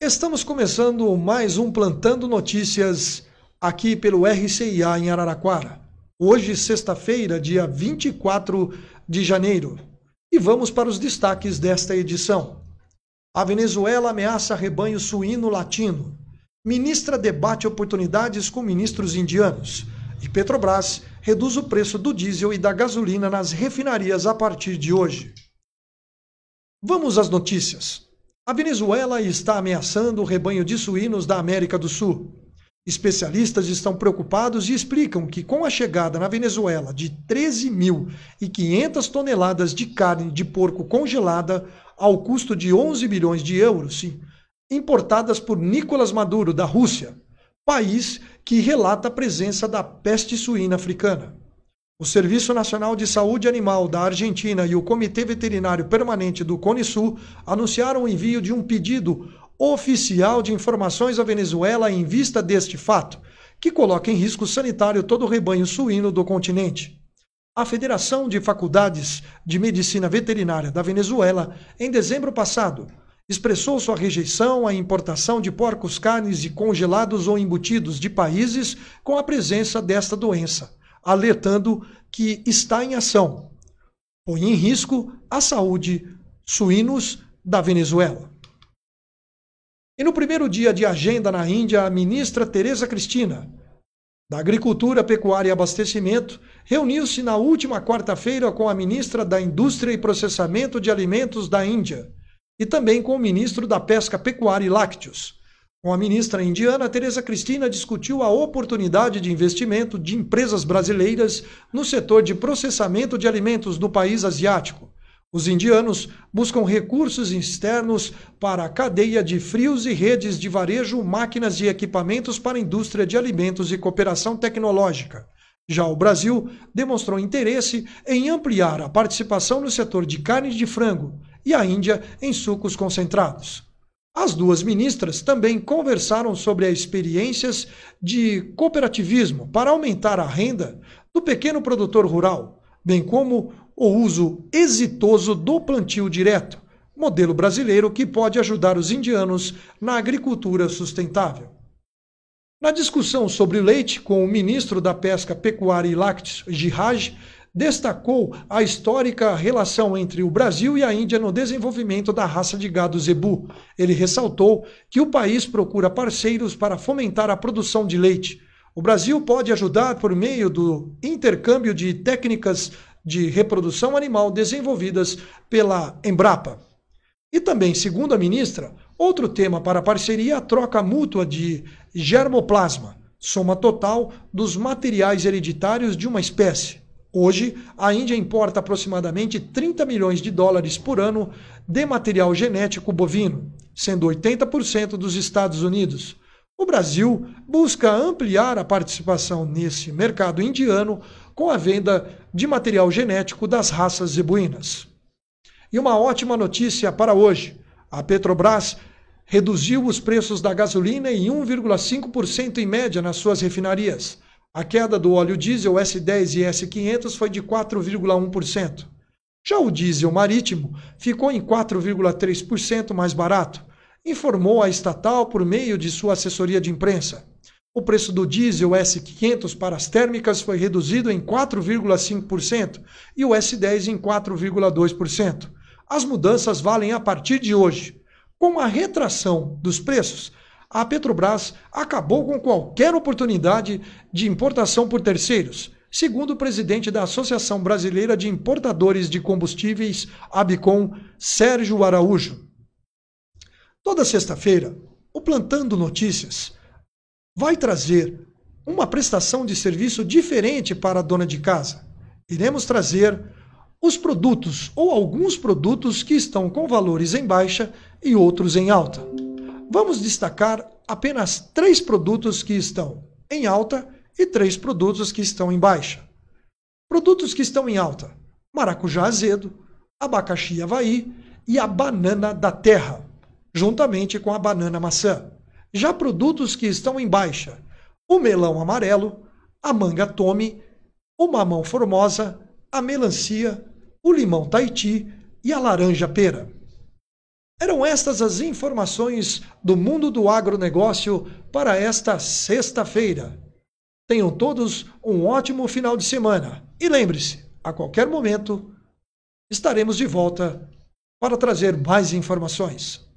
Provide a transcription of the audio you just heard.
Estamos começando mais um Plantando Notícias aqui pelo RCIA em Araraquara. Hoje, sexta-feira, dia 24 de janeiro. E vamos para os destaques desta edição. A Venezuela ameaça rebanho suíno latino. Ministra debate oportunidades com ministros indianos. E Petrobras reduz o preço do diesel e da gasolina nas refinarias a partir de hoje. Vamos às notícias. A Venezuela está ameaçando o rebanho de suínos da América do Sul. Especialistas estão preocupados e explicam que, com a chegada na Venezuela de 13.500 toneladas de carne de porco congelada, ao custo de 11 bilhões de euros, importadas por Nicolás Maduro, da Rússia, país que relata a presença da peste suína africana. O Serviço Nacional de Saúde Animal da Argentina e o Comitê Veterinário Permanente do CONISU anunciaram o envio de um pedido oficial de informações à Venezuela em vista deste fato, que coloca em risco sanitário todo o rebanho suíno do continente. A Federação de Faculdades de Medicina Veterinária da Venezuela, em dezembro passado, expressou sua rejeição à importação de porcos carnes e congelados ou embutidos de países com a presença desta doença alertando que está em ação. Põe em risco a saúde suínos da Venezuela. E no primeiro dia de agenda na Índia, a ministra Tereza Cristina, da Agricultura, Pecuária e Abastecimento, reuniu-se na última quarta-feira com a ministra da Indústria e Processamento de Alimentos da Índia e também com o ministro da Pesca, Pecuária e Lácteos. Com a ministra indiana, Tereza Cristina discutiu a oportunidade de investimento de empresas brasileiras no setor de processamento de alimentos no país asiático. Os indianos buscam recursos externos para a cadeia de frios e redes de varejo, máquinas e equipamentos para a indústria de alimentos e cooperação tecnológica. Já o Brasil demonstrou interesse em ampliar a participação no setor de carne de frango e a Índia em sucos concentrados. As duas ministras também conversaram sobre as experiências de cooperativismo para aumentar a renda do pequeno produtor rural, bem como o uso exitoso do plantio direto, modelo brasileiro que pode ajudar os indianos na agricultura sustentável. Na discussão sobre leite com o ministro da Pesca, Pecuária e Lácteos, Giraj, destacou a histórica relação entre o Brasil e a Índia no desenvolvimento da raça de gado zebu. Ele ressaltou que o país procura parceiros para fomentar a produção de leite. O Brasil pode ajudar por meio do intercâmbio de técnicas de reprodução animal desenvolvidas pela Embrapa. E também, segundo a ministra, outro tema para a parceria é a troca mútua de germoplasma, soma total dos materiais hereditários de uma espécie. Hoje, a Índia importa aproximadamente 30 milhões de dólares por ano de material genético bovino, sendo 80% dos Estados Unidos. O Brasil busca ampliar a participação nesse mercado indiano com a venda de material genético das raças zebuínas. E uma ótima notícia para hoje: a Petrobras reduziu os preços da gasolina em 1,5% em média nas suas refinarias. A queda do óleo diesel S10 e S500 foi de 4,1%. Já o diesel marítimo ficou em 4,3% mais barato, informou a estatal por meio de sua assessoria de imprensa. O preço do diesel S500 para as térmicas foi reduzido em 4,5% e o S10 em 4,2%. As mudanças valem a partir de hoje. Com a retração dos preços, a Petrobras acabou com qualquer oportunidade de importação por terceiros, segundo o presidente da Associação Brasileira de Importadores de Combustíveis, ABICOM, Sérgio Araújo. Toda sexta-feira, o Plantando Notícias vai trazer uma prestação de serviço diferente para a dona de casa. Iremos trazer os produtos ou alguns produtos que estão com valores em baixa e outros em alta vamos destacar apenas três produtos que estão em alta e três produtos que estão em baixa. Produtos que estão em alta: maracujá azedo, abacaxi Havaí e a banana da terra, juntamente com a banana maçã. Já produtos que estão em baixa: o melão amarelo, a manga tome, o mamão formosa, a melancia, o limão Tahiti e a laranja pera. Eram estas as informações do mundo do agronegócio para esta sexta-feira. Tenham todos um ótimo final de semana. E lembre-se, a qualquer momento estaremos de volta para trazer mais informações.